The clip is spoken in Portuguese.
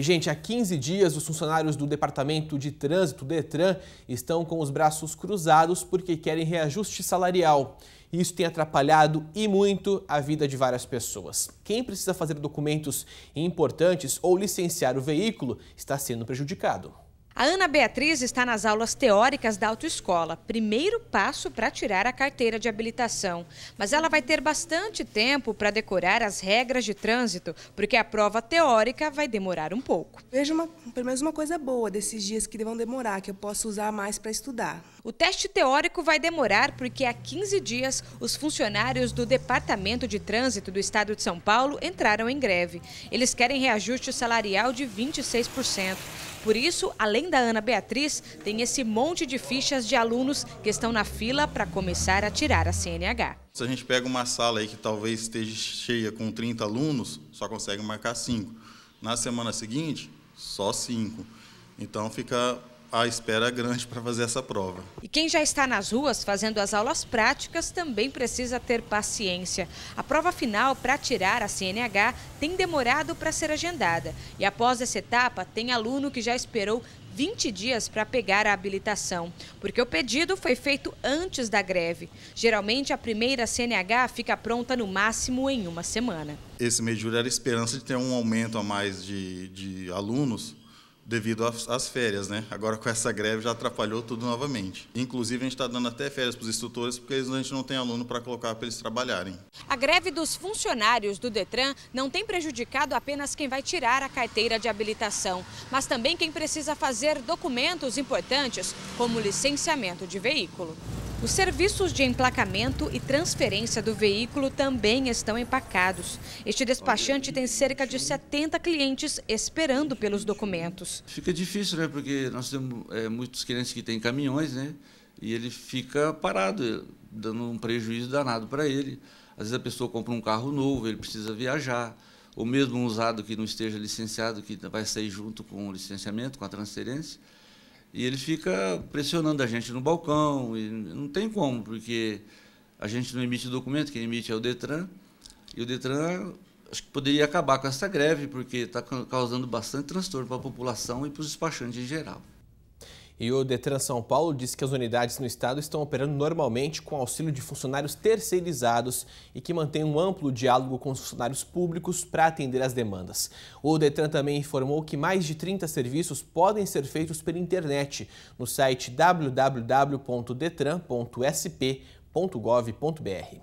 E, gente, há 15 dias os funcionários do Departamento de Trânsito, DETRAN, estão com os braços cruzados porque querem reajuste salarial. Isso tem atrapalhado e muito a vida de várias pessoas. Quem precisa fazer documentos importantes ou licenciar o veículo está sendo prejudicado. A Ana Beatriz está nas aulas teóricas da autoescola, primeiro passo para tirar a carteira de habilitação. Mas ela vai ter bastante tempo para decorar as regras de trânsito, porque a prova teórica vai demorar um pouco. Veja uma, pelo menos uma coisa boa desses dias que vão demorar, que eu posso usar mais para estudar. O teste teórico vai demorar porque há 15 dias os funcionários do Departamento de Trânsito do Estado de São Paulo entraram em greve. Eles querem reajuste salarial de 26%. Por isso, além além da Ana Beatriz, tem esse monte de fichas de alunos que estão na fila para começar a tirar a CNH. Se a gente pega uma sala aí que talvez esteja cheia com 30 alunos, só consegue marcar 5. Na semana seguinte, só 5. Então fica a espera é grande para fazer essa prova. E quem já está nas ruas fazendo as aulas práticas também precisa ter paciência. A prova final para tirar a CNH tem demorado para ser agendada. E após essa etapa, tem aluno que já esperou 20 dias para pegar a habilitação, porque o pedido foi feito antes da greve. Geralmente, a primeira CNH fica pronta no máximo em uma semana. Esse mês de julho era a esperança de ter um aumento a mais de, de alunos, devido às férias, né? Agora com essa greve já atrapalhou tudo novamente. Inclusive a gente está dando até férias para os instrutores porque a gente não tem aluno para colocar para eles trabalharem. A greve dos funcionários do Detran não tem prejudicado apenas quem vai tirar a carteira de habilitação, mas também quem precisa fazer documentos importantes como licenciamento de veículo. Os serviços de emplacamento e transferência do veículo também estão empacados. Este despachante tem cerca de 70 clientes esperando pelos documentos. Fica difícil, né? Porque nós temos é, muitos clientes que têm caminhões, né? E ele fica parado, dando um prejuízo danado para ele. Às vezes a pessoa compra um carro novo, ele precisa viajar, ou mesmo um usado que não esteja licenciado, que vai sair junto com o licenciamento, com a transferência. E ele fica pressionando a gente no balcão, e não tem como, porque a gente não emite documento, quem emite é o Detran, e o Detran acho que poderia acabar com essa greve, porque está causando bastante transtorno para a população e para os despachantes em geral. E o Detran São Paulo diz que as unidades no estado estão operando normalmente com auxílio de funcionários terceirizados e que mantém um amplo diálogo com os funcionários públicos para atender as demandas. O Detran também informou que mais de 30 serviços podem ser feitos pela internet no site www.detran.sp.gov.br.